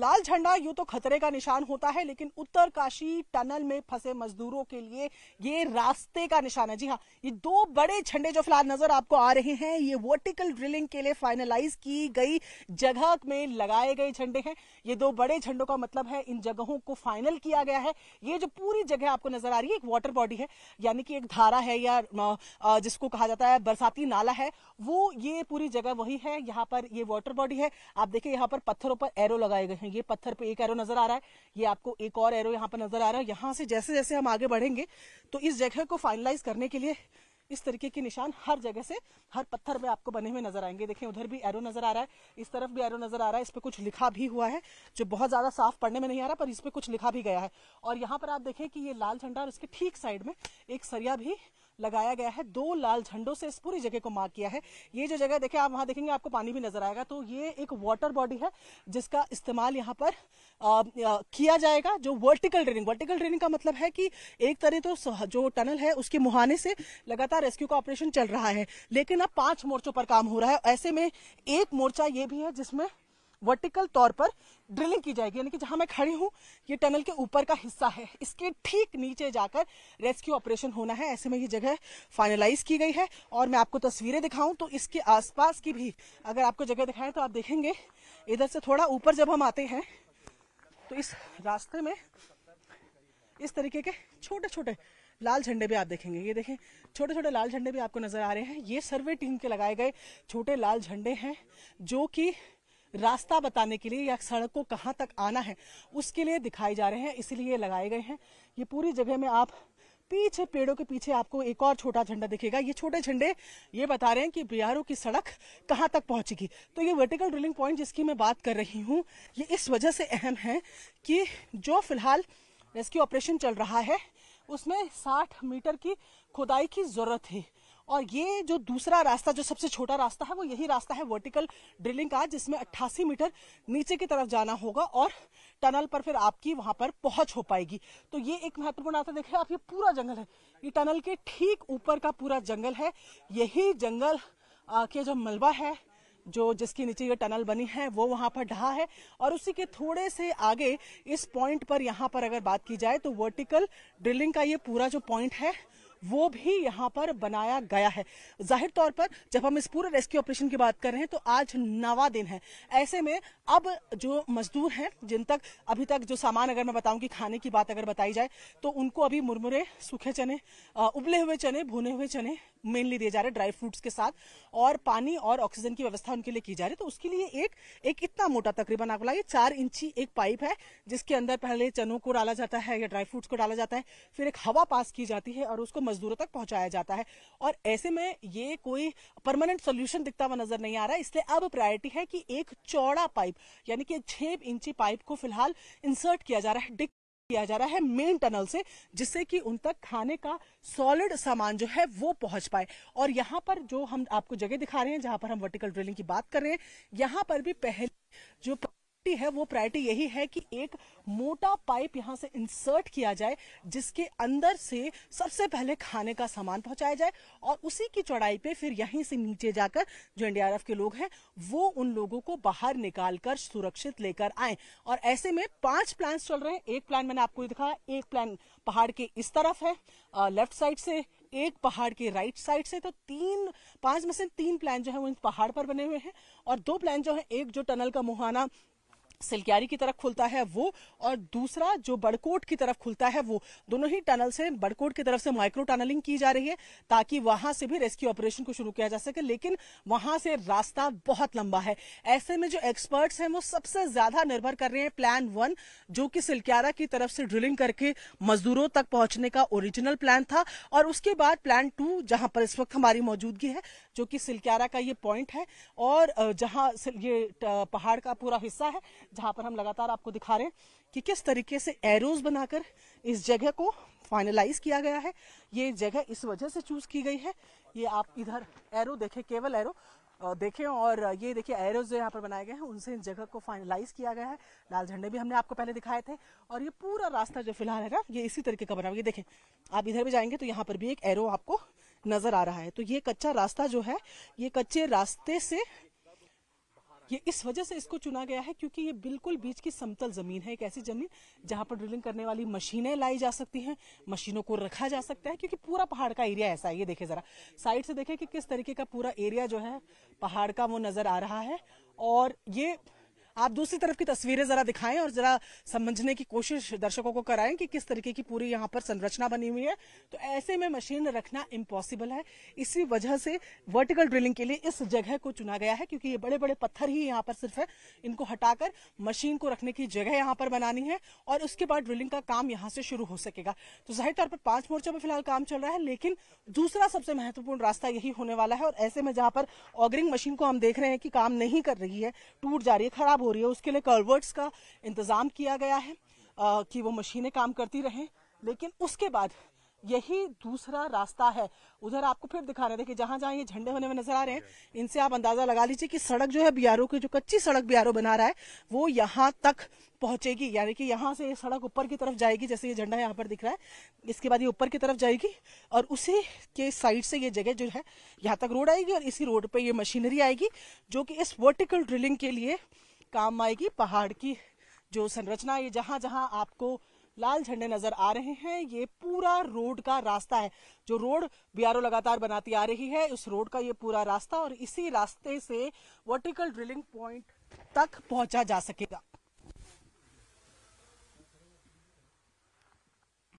लाल झंडा यू तो खतरे का निशान होता है लेकिन उत्तर काशी टनल में फंसे मजदूरों के लिए ये रास्ते का निशान है जी हाँ ये दो बड़े झंडे जो फिलहाल नजर आपको आ रहे हैं ये वर्टिकल ड्रिलिंग के लिए फाइनलाइज की गई जगह में लगाए गए झंडे हैं ये दो बड़े झंडों का मतलब है इन जगहों को फाइनल किया गया है ये जो पूरी जगह आपको नजर आ रही है एक वाटर बॉडी है यानी कि एक धारा है या जिसको कहा जाता है बरसाती नाला है वो ये पूरी जगह वही है यहाँ पर ये वाटर बॉडी है आप देखिए यहाँ पर पत्थरों पर एरो लगाए गए हैं हैं ये पत्थर पे एक एरो नजर आ रहा है ये आपको एक और एरो यहाँ पर नजर आ रहा है यहाँ से जैसे जैसे हम आगे बढ़ेंगे तो इस जगह को फाइनलाइज करने के लिए इस तरीके के निशान हर जगह से हर पत्थर में आपको बने हुए नजर आएंगे देखिए उधर भी एरो नजर आ रहा है इस तरफ भी एरो नजर आ रहा है इस पर कुछ लिखा भी हुआ है जो बहुत ज्यादा साफ पढ़ने में नहीं आ रहा पर इस पर कुछ लिखा भी गया है और यहाँ पर आप देखें कि ये लाल झंडा और इसके ठीक साइड में एक सरिया भी लगाया गया है दो लाल झंडों से इस पूरी जगह को मार्क किया है ये जो जगह देखे आप वहां देखेंगे आपको पानी भी नजर आएगा तो ये एक वाटर बॉडी है जिसका इस्तेमाल यहाँ पर आ, आ, किया जाएगा जो वर्टिकल ड्रेनिंग वर्टिकल ड्रेनिंग का मतलब है कि एक तरह तो जो टनल है उसके मुहाने से लगातार रेस्क्यू का ऑपरेशन चल रहा है लेकिन अब पांच मोर्चों पर काम हो रहा है ऐसे में एक मोर्चा ये भी है जिसमें वर्टिकल तौर पर ड्रिलिंग की जाएगी यानी कि जहां मैं खड़ी हूं ये टनल के ऊपर का हिस्सा है इसके ठीक नीचे जाकर रेस्क्यू ऑपरेशन होना है ऐसे में ये जगह फाइनलाइज की गई है और मैं आपको तस्वीरें दिखाऊं तो इसके आसपास की भी अगर आपको जगह दिखाएं तो आप देखेंगे इधर से थोड़ा ऊपर जब हम आते हैं तो इस रास्ते में इस तरीके के छोटे छोटे लाल झंडे भी आप देखेंगे ये देखें छोटे छोटे लाल झंडे भी आपको नजर आ रहे हैं ये सर्वे टीम के लगाए गए छोटे लाल झंडे हैं जो कि रास्ता बताने के लिए या सड़क को कहाँ तक आना है उसके लिए दिखाए जा रहे हैं इसलिए लगाए गए हैं ये पूरी जगह में आप पीछे पेड़ों के पीछे आपको एक और छोटा झंडा दिखेगा ये छोटे झंडे ये बता रहे हैं कि बिहारों की सड़क कहाँ तक पहुंचेगी तो ये वर्टिकल ड्रिलिंग पॉइंट जिसकी मैं बात कर रही हूँ ये इस वजह से अहम है कि जो फिलहाल रेस्क्यू ऑपरेशन चल रहा है उसमें 60 मीटर की खुदाई की जरूरत है और ये जो दूसरा रास्ता जो सबसे छोटा रास्ता है वो यही रास्ता है वर्टिकल ड्रिलिंग का जिसमें 88 मीटर नीचे की तरफ जाना होगा और टनल पर फिर आपकी वहां पर पहुंच हो पाएगी तो ये एक महत्वपूर्ण रास्ता देखिए आप ये पूरा जंगल है ये टनल के ठीक ऊपर का पूरा जंगल है यही जंगल के जो मलबा है जो जिसके नीचे ये टनल बनी है वो वहां पर ढहा है और उसी के थोड़े से आगे इस पॉइंट पर यहाँ पर अगर बात की जाए तो वर्टिकल ड्रिलिंग का ये पूरा जो पॉइंट है वो भी यहाँ पर बनाया गया है जाहिर तौर पर जब हम इस पूरे रेस्क्यू ऑपरेशन की बात कर रहे हैं तो आज नवा दिन है ऐसे में अब जो मजदूर हैं जिन तक अभी तक जो सामान अगर मैं बताऊं कि खाने की बात अगर बताई जाए तो उनको अभी मुरमुरे सूखे चने उबले हुए चने भुने हुए चने मेनली दिए जा रहे ड्राई फ्रूट्स के साथ और पानी और ऑक्सीजन की व्यवस्था उनके लिए की जा रही है तो उसके लिए एक एक इतना मोटा तकरीबन आपको लगा चार इंची एक पाइप है जिसके अंदर पहले चनों को डाला जाता है या ड्राई फ्रूट्स को डाला जाता है फिर एक हवा पास की जाती है और उसको मजदूरों तक पहुंचाया जाता है और ऐसे में ये कोई परमानेंट सोल्यूशन दिखता हुआ नजर नहीं आ रहा इसलिए अब प्रायोरिटी है कि एक चौड़ा पाइप यानी कि छह इंची पाइप को फिलहाल इंसर्ट किया जा रहा है डिक किया जा रहा है मेन टनल से जिससे कि उन तक खाने का सॉलिड सामान जो है वो पहुंच पाए और यहाँ पर जो हम आपको जगह दिखा रहे हैं जहां पर हम वर्टिकल ड्रिलिंग की बात कर रहे हैं यहाँ पर भी पहले जो पर... प्रायोरिटी है वो प्रायोरिटी यही है कि एक मोटा पाइप यहाँ से इंसर्ट किया जाए जिसके अंदर से सबसे पहले खाने का सामान पहुंचाया जाए और उसी की चौड़ाई पे फिर यहीं से नीचे जाकर जो एनडीआरएफ के लोग हैं वो उन लोगों को बाहर निकालकर सुरक्षित लेकर आए और ऐसे में पांच प्लान चल रहे हैं एक प्लान मैंने आपको दिखाया एक प्लान पहाड़ के इस तरफ है लेफ्ट साइड से एक पहाड़ के राइट साइड से तो तीन पांच में से तीन प्लान जो है वो पहाड़ पर बने हुए हैं और दो प्लान जो है एक जो टनल का मुहाना सिलक्यारी की तरफ खुलता है वो और दूसरा जो बड़कोट की तरफ खुलता है वो दोनों ही टनल से बड़कोट की तरफ से माइक्रो टनलिंग की जा रही है ताकि वहां से भी रेस्क्यू ऑपरेशन को शुरू किया जा सके लेकिन वहां से रास्ता बहुत लंबा है ऐसे में जो एक्सपर्ट्स हैं वो सबसे ज्यादा निर्भर कर रहे हैं प्लान वन जो कि सिलक्यारा की तरफ से ड्रिलिंग करके मजदूरों तक पहुंचने का ओरिजिनल प्लान था और उसके बाद प्लान टू जहां पर इस वक्त हमारी मौजूदगी है जो कि सिलक्यारा का ये पॉइंट है और जहाँ ये पहाड़ का पूरा हिस्सा है जहाँ पर हम लगातार आपको दिखा रहे हैं कि किस तरीके से एरोज बनाकर इस जगह को फाइनलाइज किया गया है ये जगह इस वजह से चूज की गई है ये आप इधर एरो देखें केवल एरो देखें और ये देखिए एरोज जो यहाँ पर बनाए गए हैं उनसे इन जगह को फाइनलाइज किया गया है लाल झंडे भी हमने आपको पहले दिखाए थे और ये पूरा रास्ता जो फिलहाल है ना ये इसी तरीके का बना हुआ ये देखें आप इधर भी जाएंगे तो यहाँ पर भी एक एरो आपको नजर आ रहा है तो ये कच्चा रास्ता जो है ये कच्चे रास्ते से ये इस वजह से इसको चुना गया है क्योंकि ये बिल्कुल बीच की समतल जमीन है एक ऐसी जमीन जहां पर ड्रिलिंग करने वाली मशीनें लाई जा सकती हैं मशीनों को रखा जा सकता है क्योंकि पूरा पहाड़ का एरिया ऐसा है ये देखे जरा साइड से देखे कि किस तरीके का पूरा एरिया जो है पहाड़ का वो नजर आ रहा है और ये आप दूसरी तरफ की तस्वीरें जरा दिखाएं और जरा समझने की कोशिश दर्शकों को कराएं कि किस तरीके की पूरी यहाँ पर संरचना बनी हुई है तो ऐसे में मशीन रखना इम्पॉसिबल है इसी वजह से वर्टिकल ड्रिलिंग के लिए इस जगह को चुना गया है क्योंकि ये बड़े बड़े पत्थर ही यहाँ पर सिर्फ है इनको हटाकर मशीन को रखने की जगह यहाँ पर बनानी है और उसके बाद ड्रिलिंग का काम यहाँ से शुरू हो सकेगा तो जाहिर तौर पर पांच मोर्चों में फिलहाल काम चल रहा है लेकिन दूसरा सबसे महत्वपूर्ण रास्ता यही होने वाला है और ऐसे में जहां पर ऑगरिंग मशीन को हम देख रहे हैं कि काम नहीं कर रही है टूट जा रही है खराब हो रही है उसके लिए कर्वर्ट्स का इंतजाम किया गया है आ, कि वो मशीनें काम करती रहें लेकिन उसके बाद यही दूसरा रास्ता है उधर आपको फिर दिखा रहे थे कि जहां जहां ये झंडे होने में नजर आ रहे हैं इनसे आप अंदाजा लगा लीजिए कि सड़क जो है बियारो की जो कच्ची सड़क बियारो बना रहा है वो यहाँ तक पहुंचेगी यानी कि यहाँ से ये सड़क ऊपर की तरफ जाएगी जैसे ये झंडा यहाँ पर दिख रहा है इसके बाद ये ऊपर की तरफ जाएगी और उसी के साइड से ये जगह जो है यहाँ तक रोड आएगी और इसी रोड पर ये मशीनरी आएगी जो कि इस वर्टिकल ड्रिलिंग के लिए काम आएगी पहाड़ की जो संरचना ये जहां जहां आपको लाल झंडे नजर आ रहे हैं ये पूरा रोड का रास्ता है जो रोड बीआरओ लगातार बनाती आ रही है उस रोड का ये पूरा रास्ता और इसी रास्ते से वर्टिकल ड्रिलिंग पॉइंट तक पहुंचा जा सकेगा